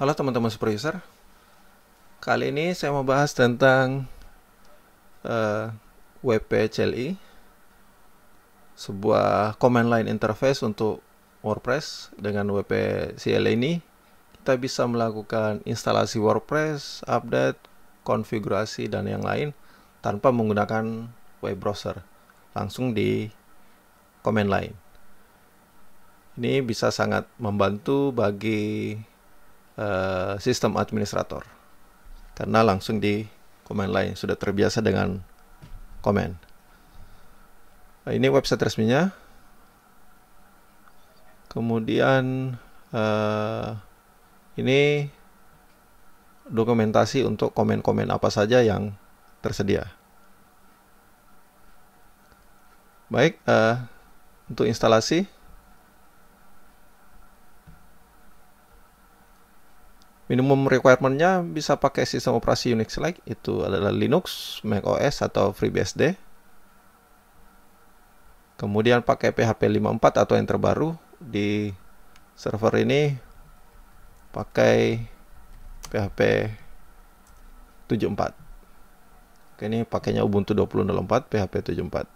Halo teman-teman Superuser Kali ini saya mau bahas tentang uh, eh, WPCLI, Sebuah command line interface untuk WordPress Dengan WPCLI ini Kita bisa melakukan instalasi WordPress, update, konfigurasi, dan yang lain Tanpa menggunakan web browser Langsung di command line ini bisa sangat membantu bagi Eh, sistem administrator karena langsung di command line sudah terbiasa dengan command. Nah, ini website resminya. Kemudian uh, ini dokumentasi untuk komen-komen apa saja yang tersedia. Baik, uh, untuk instalasi Minimum requirementnya bisa pakai sistem operasi Unix like itu adalah Linux, macOS atau FreeBSD. Kemudian pakai PHP 54 atau yang terbaru di server ini pakai PHP 74. Oke, ini pakainya Ubuntu 20.04 PHP 74.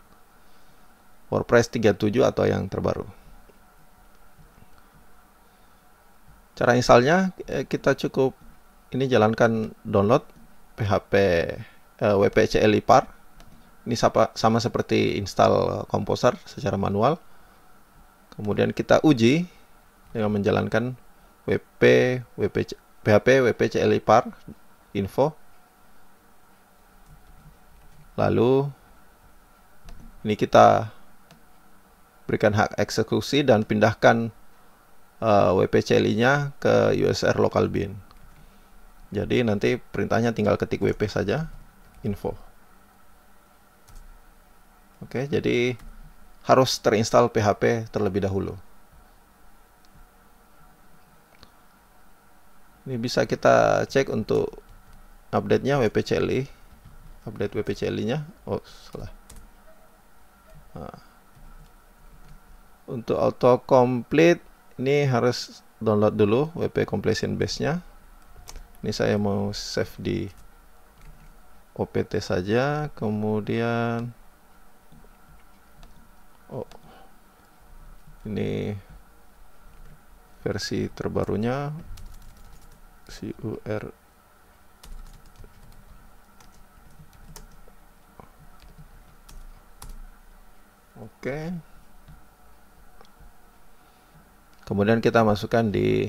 WordPress 37 atau yang terbaru. Cara installnya eh, kita cukup ini jalankan download PHP eh, WPCLI Ini sama, sama seperti install Composer secara manual. Kemudian kita uji dengan menjalankan WP, WP, PHP WPCliPar info. Lalu ini kita berikan hak eksekusi dan pindahkan uh, eh, WPCLI-nya ke USR local bin. Jadi nanti perintahnya tinggal ketik WP saja, info. Oke, jadi harus terinstall PHP terlebih dahulu. Ini bisa kita cek untuk update-nya WP WPCLI. Update WPCLI-nya. Oh, salah. Nah. Untuk auto complete ini harus download dulu WP completion base nya ini saya mau save di OPT saja kemudian oh ini versi terbarunya CUR Oke okay kemudian kita masukkan di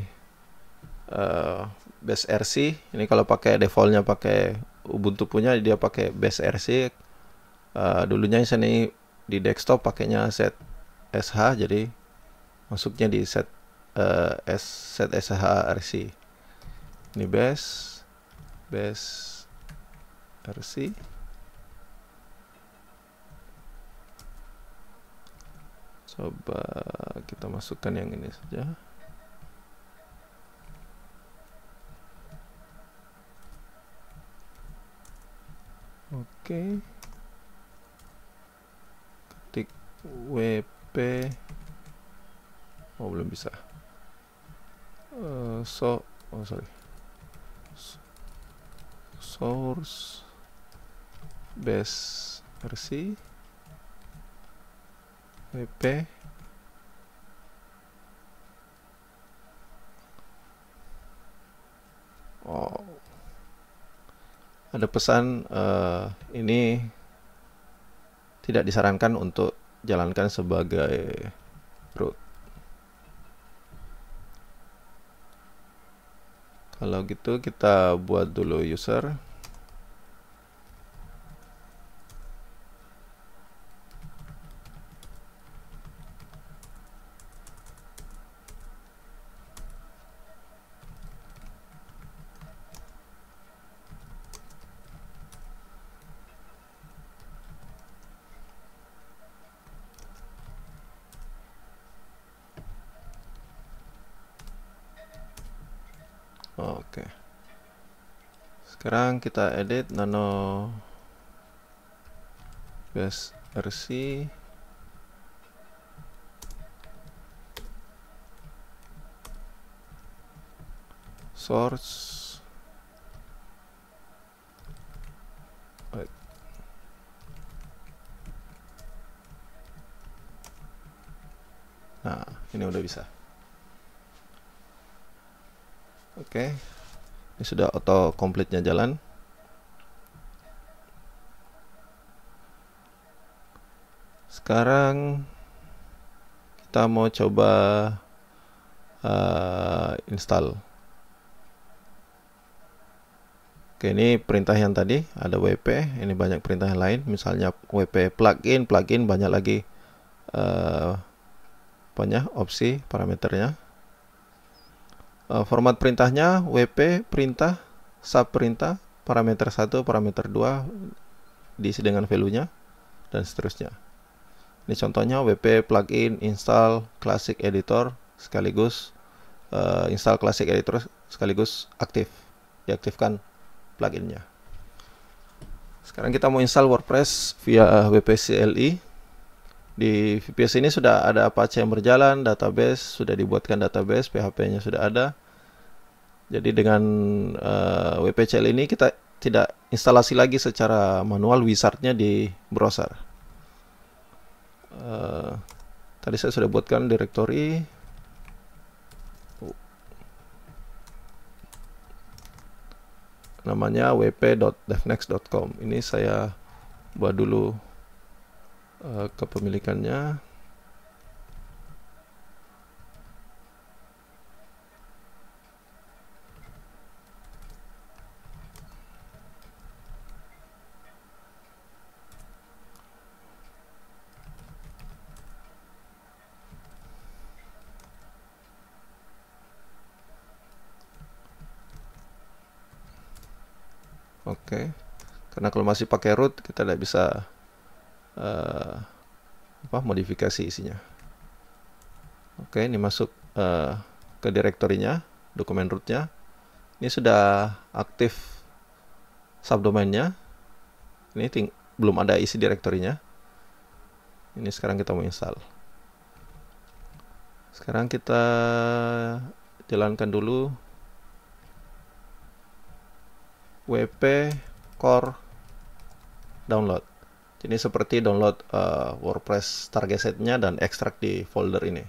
uh, base RC ini kalau pakai defaultnya pakai Ubuntu punya dia pakai base RC uh, eh, dulunya ini di desktop pakainya set SH jadi masuknya di set uh, S set SH RC ini base base RC coba kita masukkan yang ini saja oke okay. ketik wp oh belum bisa uh, so oh sorry source base versi WP Oh. Ada pesan uh, ini tidak disarankan untuk jalankan sebagai root. Kalau gitu kita buat dulu user oke sekarang kita edit nano base rc source nah ini udah bisa oke ini sudah auto complete jalan sekarang kita mau coba uh, install Oke, ini perintah yang tadi ada WP, ini banyak perintah yang lain, misalnya WP plugin, plugin banyak lagi uh, eh, banyak opsi parameternya. Eh, format perintahnya WP perintah sub perintah parameter 1 parameter 2 diisi dengan value-nya dan seterusnya ini contohnya WP plugin install classic editor sekaligus uh, install classic editor sekaligus aktif diaktifkan pluginnya sekarang kita mau install WordPress via eh, WP CLI di VPS ini sudah ada Apache yang berjalan, database sudah dibuatkan database, PHP-nya sudah ada. Jadi dengan uh, eh, WPCL ini kita tidak instalasi lagi secara manual wizardnya di browser. Uh, tadi saya sudah buatkan directory. Oh. namanya wp.devnext.com. Ini saya buat dulu Eh, kepemilikannya Oke. Okay. Karena kalau masih pakai root kita tidak bisa uh, apa modifikasi isinya. Oke, ini masuk uh, ke direktorinya, dokumen rootnya. Ini sudah aktif subdomainnya. Ini ting belum ada isi direktorinya. Ini sekarang kita mau install. Sekarang kita jalankan dulu wp core download. Ini seperti download uh, WordPress target setnya dan ekstrak di folder ini.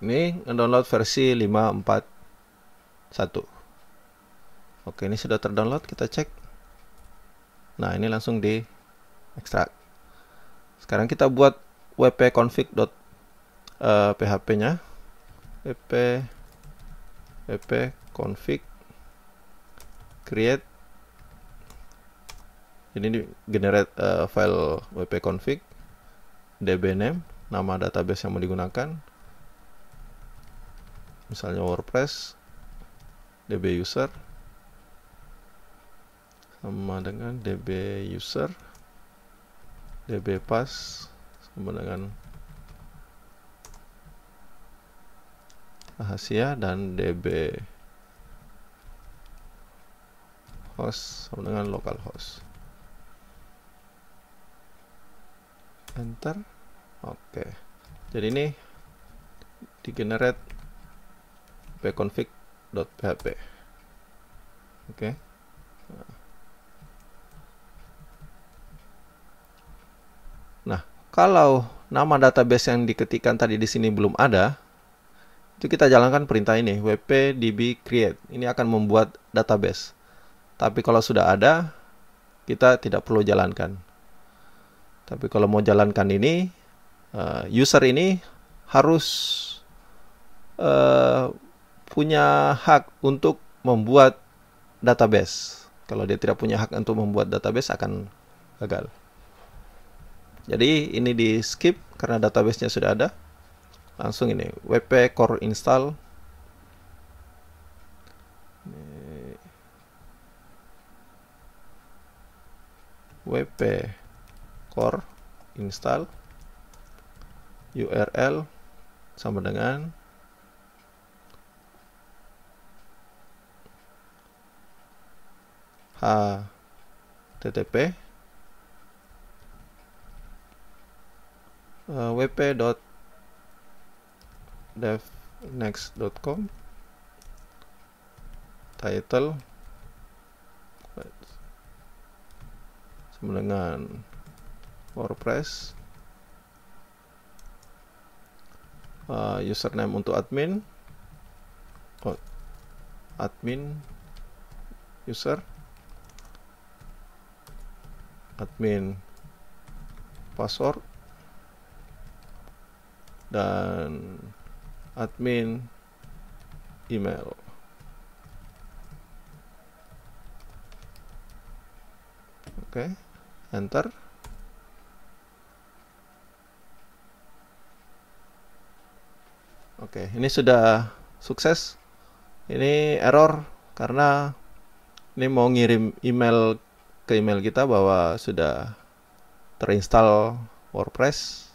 Ini download versi 541. Oke, ini sudah terdownload, kita cek. Nah, ini langsung di ekstrak. Sekarang kita buat wp-config.php-nya. Eh, wp wp config create ini generate uh, file wp-config db name nama database yang mau digunakan misalnya wordpress db user sama dengan db user db pass sama dengan rahasia dan db host sama dengan host enter oke jadi ini di generate pconfig.php oke nah kalau nama database yang diketikkan tadi di sini belum ada itu kita jalankan perintah ini wp db create ini akan membuat database tapi kalau sudah ada kita tidak perlu jalankan tapi kalau mau jalankan ini, uh, user ini harus uh, punya hak untuk membuat database. Kalau dia tidak punya hak untuk membuat database akan gagal. Jadi ini di skip karena databasenya sudah ada. Langsung ini wp core install wp core install url sama dengan http uh, eh, wp.devnext.com title sama dengan WordPress uh, username untuk admin oh, admin user admin password dan admin email oke okay, enter Oke, ini sudah sukses. Ini error karena ini mau ngirim email ke email kita bahwa sudah terinstall WordPress.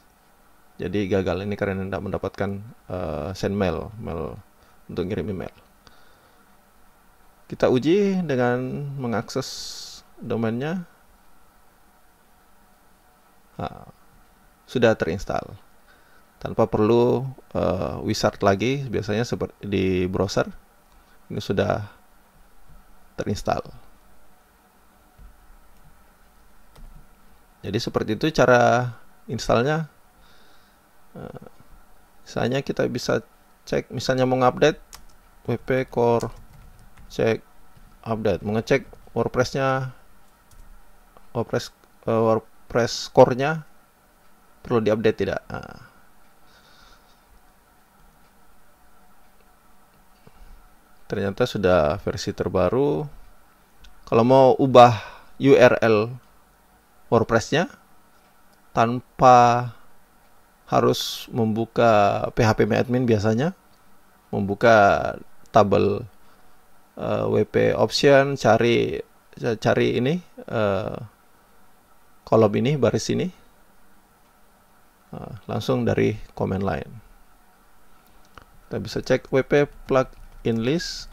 Jadi gagal ini karena tidak mendapatkan uh, send mail, mail untuk ngirim email. Kita uji dengan mengakses domainnya. Nah, sudah terinstall tanpa perlu uh, wizard lagi biasanya seperti di browser ini sudah terinstall jadi seperti itu cara installnya uh, misalnya kita bisa cek misalnya mau update wp core cek update mengecek wordpressnya wordpress uh, wordpress core-nya perlu diupdate tidak nah. ternyata sudah versi terbaru kalau mau ubah URL WordPress-nya tanpa harus membuka PHP admin biasanya membuka tabel uh, eh, WP option cari cari ini uh, kolom ini baris ini uh, langsung dari command line kita bisa cek WP plug in list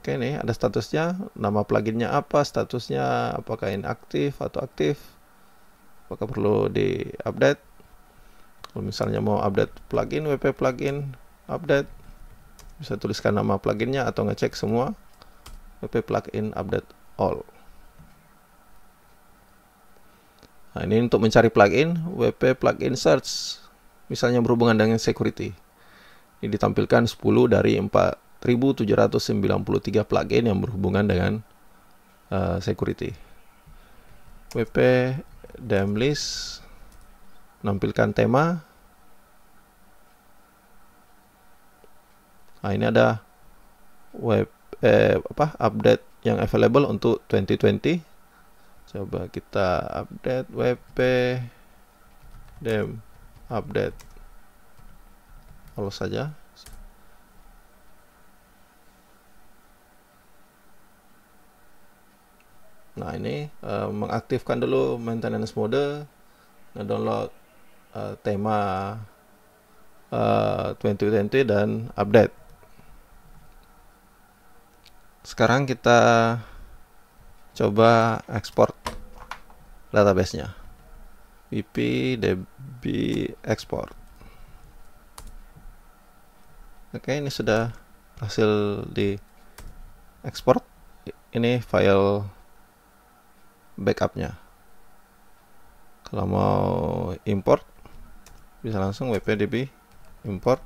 Oke nih ada statusnya nama pluginnya apa statusnya apakah inaktif atau aktif apakah perlu di update kalau misalnya mau update plugin WP plugin update bisa tuliskan nama pluginnya atau ngecek semua WP plugin update all nah ini untuk mencari plugin WP plugin search misalnya berhubungan dengan security. Ini ditampilkan 10 dari 4.793 plugin yang berhubungan dengan uh, security. WP List nampilkan tema. Nah, ini ada web eh, apa update yang available untuk 2020. Coba kita update WP Dem update kalau saja nah ini uh, mengaktifkan dulu maintenance mode nah, download uh, tema uh, eh, 2020 dan update sekarang kita coba export database nya VP DB export oke ini sudah hasil di export ini file backupnya kalau mau import bisa langsung wpdb import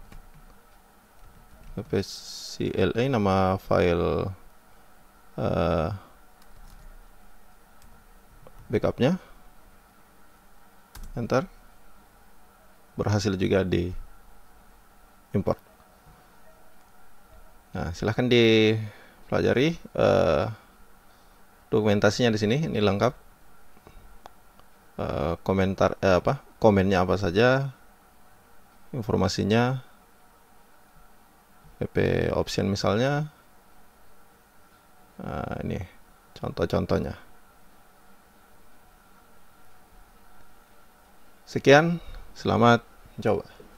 wpcla nama file uh, backupnya enter berhasil juga di import nah silahkan dipelajari uh, dokumentasinya di sini ini lengkap uh, komentar uh, apa komennya apa saja informasinya PP option misalnya nah, ini contoh-contohnya Sekian, selamat mencoba.